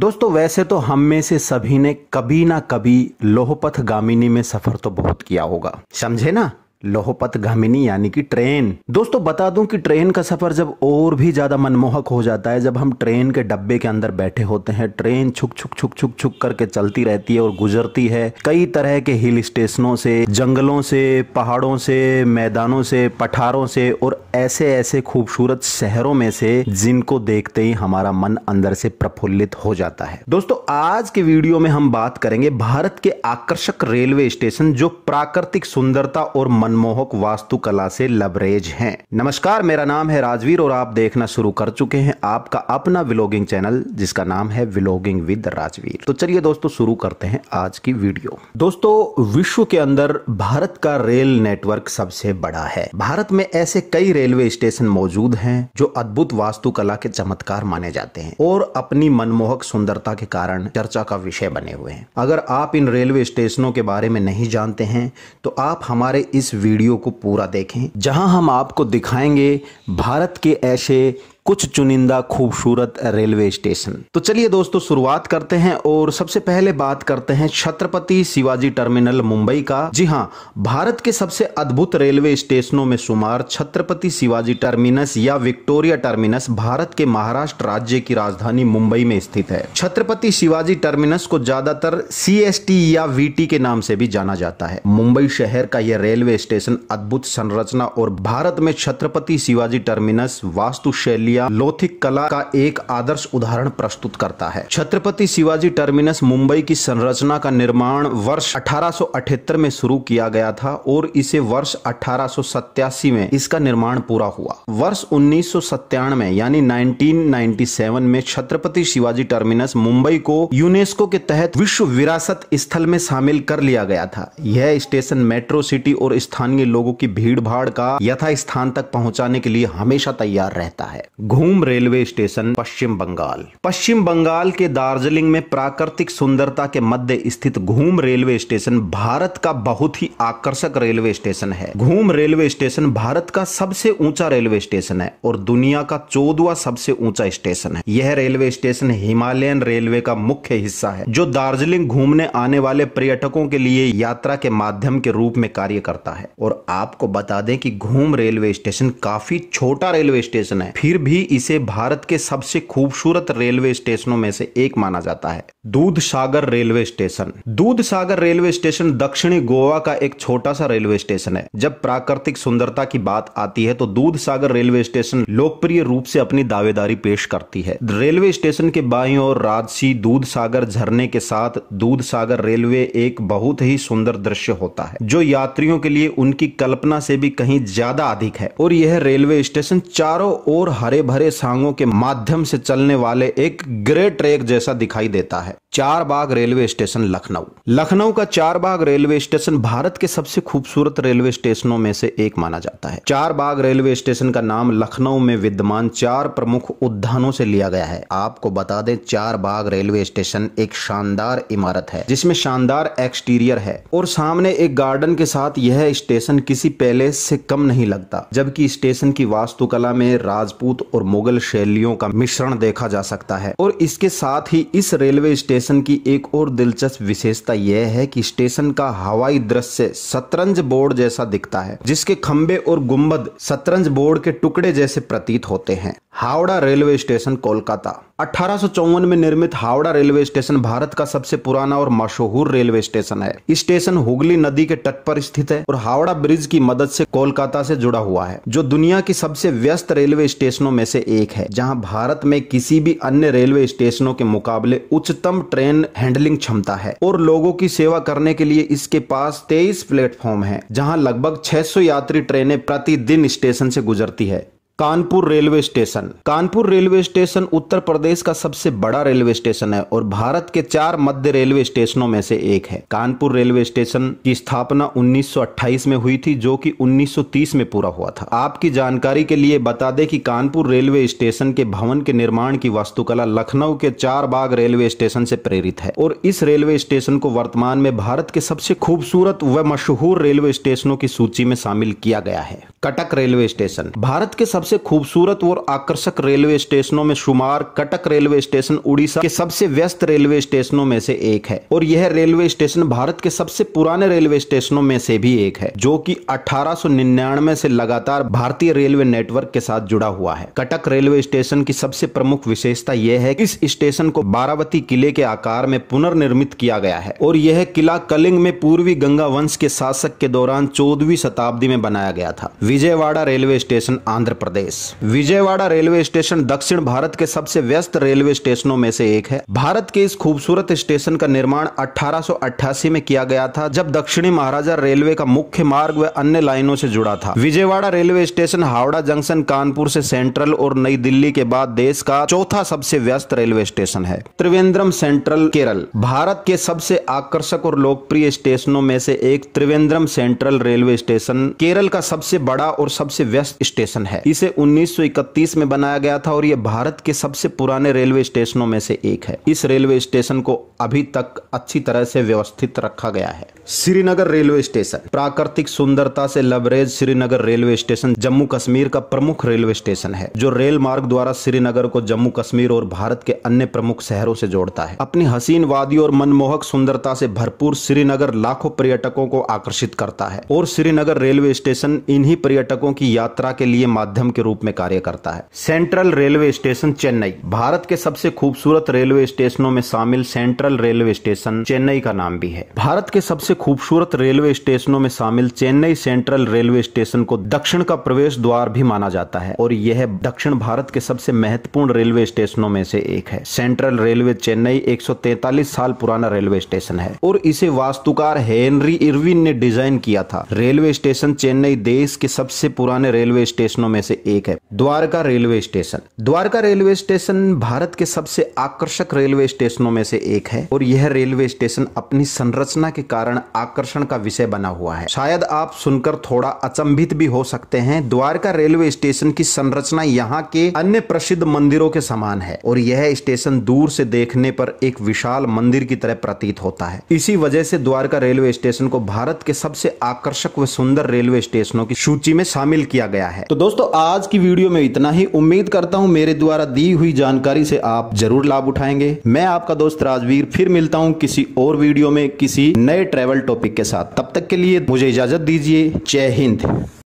दोस्तों वैसे तो हम में से सभी ने कभी ना कभी लोहपथ गामिनी में सफर तो बहुत किया होगा समझे ना लोहपत गामिनी यानी कि ट्रेन दोस्तों बता दूं कि ट्रेन का सफर जब और भी ज्यादा मनमोहक हो जाता है जब हम ट्रेन के डब्बे के अंदर बैठे होते हैं ट्रेन छुक छुक छुक छुक छुक करके चलती रहती है और गुजरती है कई तरह के हिल स्टेशनों से जंगलों से पहाड़ों से मैदानों से पठारों से और ऐसे ऐसे खूबसूरत शहरों में से जिनको देखते ही हमारा मन अंदर से प्रफुल्लित हो जाता है दोस्तों आज के वीडियो में हम बात करेंगे भारत के आकर्षक रेलवे स्टेशन जो प्राकृतिक सुंदरता और मन मनमोहक वास्तुकला से लबरेज हैं नमस्कार मेरा नाम है राजवीर और आप देखना शुरू कर चुके हैं आपका अपना विलोगिंग चैनल जिसका नाम है विलोगिंग विद राजवीर तो चलिए दोस्तों शुरू करते हैं आज की वीडियो दोस्तों विश्व के अंदर भारत का रेल नेटवर्क सबसे बड़ा है भारत में ऐसे कई रेलवे स्टेशन मौजूद है जो अद्भुत वास्तुकला के चमत्कार माने जाते हैं और अपनी मनमोहक सुंदरता के कारण चर्चा का विषय बने हुए हैं अगर आप इन रेलवे स्टेशनों के बारे में नहीं जानते हैं तो आप हमारे इस वीडियो को पूरा देखें जहां हम आपको दिखाएंगे भारत के ऐसे कुछ चुनिंदा खूबसूरत रेलवे स्टेशन तो चलिए दोस्तों शुरुआत करते हैं और सबसे पहले बात करते हैं छत्रपति शिवाजी टर्मिनल मुंबई का जी हाँ भारत के सबसे अद्भुत रेलवे स्टेशनों में शुमार छत्रपति शिवाजी टर्मिनस या विक्टोरिया टर्मिनस भारत के महाराष्ट्र राज्य की राजधानी मुंबई में स्थित है छत्रपति शिवाजी टर्मिनस को ज्यादातर सी या वी के नाम से भी जाना जाता है मुंबई शहर का यह रेलवे स्टेशन अद्भुत संरचना और भारत में छत्रपति शिवाजी टर्मिनस वास्तुशैली एरिया लोथिक कला का एक आदर्श उदाहरण प्रस्तुत करता है छत्रपति शिवाजी टर्मिनस मुंबई की संरचना का निर्माण वर्ष अठारह में शुरू किया गया था और इसे वर्ष अठारह में इसका निर्माण पूरा हुआ वर्ष उन्नीस में यानी 1997 में छत्रपति शिवाजी टर्मिनस मुंबई को यूनेस्को के तहत विश्व विरासत स्थल में शामिल कर लिया गया था यह स्टेशन मेट्रो सिटी और स्थानीय लोगों की भीड़ भाड़ का यथा स्थान तक पहुंचाने के लिए हमेशा तैयार रहता है घूम रेलवे स्टेशन पश्चिम बंगाल पश्चिम बंगाल के दार्जिलिंग में प्राकृतिक सुंदरता के मध्य स्थित घूम रेलवे स्टेशन भारत का बहुत ही आकर्षक रेलवे स्टेशन है घूम रेलवे स्टेशन भारत का सबसे ऊंचा रेलवे स्टेशन है और दुनिया का चौदवा सबसे ऊंचा स्टेशन है यह रेलवे स्टेशन हिमालयन रेलवे का मुख्य हिस्सा है जो दार्जिलिंग घूमने आने वाले पर्यटकों के लिए यात्रा के माध्यम के रूप में कार्य करता है और आपको बता दें कि घूम रेलवे स्टेशन काफी छोटा रेलवे स्टेशन है फिर भी भी इसे भारत के सबसे खूबसूरत रेलवे स्टेशनों में से एक माना जाता है दूध सागर रेलवे स्टेशन दूध सागर रेलवे स्टेशन दक्षिणी गोवा का एक छोटा सा रेलवे स्टेशन है जब प्राकृतिक सुंदरता की बात आती है तो दूध सागर रेलवे स्टेशन लोकप्रिय रूप से अपनी दावेदारी पेश करती है रेलवे स्टेशन के बाई और राजसी दूध सागर झरने के साथ दूध सागर रेलवे एक बहुत ही सुंदर दृश्य होता है जो यात्रियों के लिए उनकी कल्पना से भी कहीं ज्यादा अधिक है और यह रेलवे स्टेशन चारों ओर हरे भरे सांगों के माध्यम से चलने वाले एक ग्रे ट्रैक जैसा दिखाई देता है Charbagh railway station Lucknow Lucknow का Charbagh railway station Bharat के सबसे खूबसूरत रेलवे स्टेशनों में से एक माना जाता है चार बाग रेलवे स्टेशन का नाम लखनऊ में विद्यमान चार प्रमुख उद्यानों से लिया गया है आपको बता दें चार बाग रेलवे स्टेशन एक शानदार इमारत है जिसमें शानदार एक्सटीरियर है और सामने एक गार्डन के साथ यह स्टेशन किसी पैलेस से कम नहीं लगता जबकि स्टेशन की वास्तुकला में राजपूत और मुगल शैलियों का मिश्रण देखा जा सकता है और इसके साथ ही इस रेलवे स्टेशन की एक और दिलचस्प विशेषता यह है कि स्टेशन का हवाई दृश्य शतरंज बोर्ड जैसा दिखता है जिसके खम्बे और गुम्बद शतरंज बोर्ड के टुकड़े जैसे प्रतीत होते हैं हावड़ा रेलवे स्टेशन कोलकाता अठारह में निर्मित हावड़ा रेलवे स्टेशन भारत का सबसे पुराना और मशहूर रेलवे स्टेशन है इस स्टेशन हुगली नदी के तट पर स्थित है और हावड़ा ब्रिज की मदद से कोलकाता से जुड़ा हुआ है जो दुनिया की सबसे व्यस्त रेलवे स्टेशनों में में से एक है जहां भारत में किसी भी अन्य रेलवे स्टेशनों के मुकाबले उच्चतम ट्रेन हैंडलिंग क्षमता है और लोगों की सेवा करने के लिए इसके पास तेईस प्लेटफॉर्म है जहाँ लगभग छह यात्री ट्रेनें प्रतिदिन स्टेशन से गुजरती है Kanpur railway station Kanpur railway station Uttar Pradesh का सबसे बड़ा रेलवे स्टेशन है और भारत के चार मध्य रेलवे स्टेशनों में से एक है कानपुर रेलवे स्टेशन की स्थापना 1928 में हुई थी जो कि 1930 में पूरा हुआ था आपकी जानकारी के लिए बता दें कि कानपुर रेलवे स्टेशन के भवन के निर्माण की वास्तुकला लखनऊ के चार बाग रेलवे स्टेशन से प्रेरित है और इस रेलवे स्टेशन को वर्तमान में भारत के सबसे खूबसूरत व मशहूर रेलवे स्टेशनों की सूची में शामिल किया गया है कटक रेलवे स्टेशन भारत के सब सबसे खूबसूरत और आकर्षक रेलवे स्टेशनों में शुमार कटक रेलवे स्टेशन उड़ीसा के सबसे व्यस्त रेलवे स्टेशनों में से एक है और यह रेलवे स्टेशन भारत के सबसे पुराने रेलवे स्टेशनों में से भी एक है जो कि 1899 से लगातार भारतीय रेलवे नेटवर्क के साथ जुड़ा हुआ है कटक रेलवे स्टेशन की सबसे प्रमुख विशेषता यह है की इस स्टेशन को बारावती किले के आकार में पुनर्निर्मित किया गया है और यह किला कलिंग में पूर्वी गंगा वंश के शासक के दौरान चौदहवीं शताब्दी में बनाया गया था Vijayawada railway station Andhra Pradesh Pradesh Vijayawada railway station दक्षिण भारत के सबसे व्यस्त रेलवे स्टेशनों में से एक है भारत के इस खूबसूरत स्टेशन का निर्माण 1888 में किया गया था जब दक्षिणी महाराजा रेलवे का मुख्य मार्ग व अन्य लाइनों से जुड़ा था Vijayawada railway station Howrah junction Kanpur से सेंट्रल और नई दिल्ली के बाद देश का चौथा सबसे व्यस्त रेलवे स्टेशन है त्रिवेंद्रम सेंट्रल केरल भारत के सबसे आकर्षक और लोकप्रिय स्टेशनों में से एक Trivandrum central railway station Kerala का सबसे बड़ा और सबसे व्यस्त स्टेशन है इस इसे 1931 में बनाया गया था और ये भारत के सबसे पुराने रेलवे स्टेशनों में से एक है इस रेलवे स्टेशन को अभी तक अच्छी तरह से व्यवस्थित रखा गया है श्रीनगर रेलवे स्टेशन प्राकृतिक सुंदरता से लबरेज श्रीनगर रेलवे स्टेशन जम्मू कश्मीर का प्रमुख रेलवे स्टेशन है जो रेल मार्ग द्वारा श्रीनगर को जम्मू कश्मीर और भारत के अन्य प्रमुख शहरों से जोड़ता है अपनी हसीन वादी और मनमोहक सुंदरता से भरपूर श्रीनगर लाखों पर्यटकों को आकर्षित करता है और श्रीनगर रेलवे स्टेशन इन्हीं पर्यटकों की यात्रा के लिए माध्यम के रूप में कार्य करता है central railway station Chennai Bharat के सबसे खूबसूरत रेलवे स्टेशनों में शामिल सेंट्रल रेलवे स्टेशन चेन्नई का नाम भी है भारत के सबसे खूबसूरत रेलवे स्टेशनों में शामिल चेन्नई सेंट्रल रेलवे स्टेशन को दक्षिण का प्रवेश द्वार भी माना जाता है और यह दक्षिण भारत के सबसे महत्वपूर्ण रेलवे स्टेशनों में से एक है सेंट्रल रेलवे चेन्नई एक साल पुराना रेलवे स्टेशन है और इसे वास्तुकार हेनरी इरविन ने डिजाइन किया था रेलवे स्टेशन चेन्नई देश के सबसे पुराने रेलवे स्टेशनों में से एक है Dwarka railway station Dwarka railway station Bharat के सबसे आकर्षक रेलवे स्टेशनों में से एक है और यह रेलवे स्टेशन अपनी संरचना के कारण आकर्षण का विषय बना हुआ है शायद आप सुनकर थोड़ा अचंभित भी हो सकते हैं द्वारका रेलवे स्टेशन की संरचना यहाँ के अन्य प्रसिद्ध मंदिरों के समान है और यह स्टेशन दूर से देखने पर एक विशाल मंदिर की तरह प्रतीत होता है इसी वजह से द्वारका रेलवे स्टेशन को भारत के सबसे आकर्षक व सुंदर रेलवे स्टेशनों की सूची में शामिल किया गया है तो दोस्तों आप आज की वीडियो में इतना ही उम्मीद करता हूँ मेरे द्वारा दी हुई जानकारी से आप जरूर लाभ उठाएंगे मैं आपका दोस्त राजवीर फिर मिलता हूँ किसी और वीडियो में किसी नए ट्रेवल टॉपिक के साथ तब तक के लिए मुझे इजाजत दीजिए जय हिंद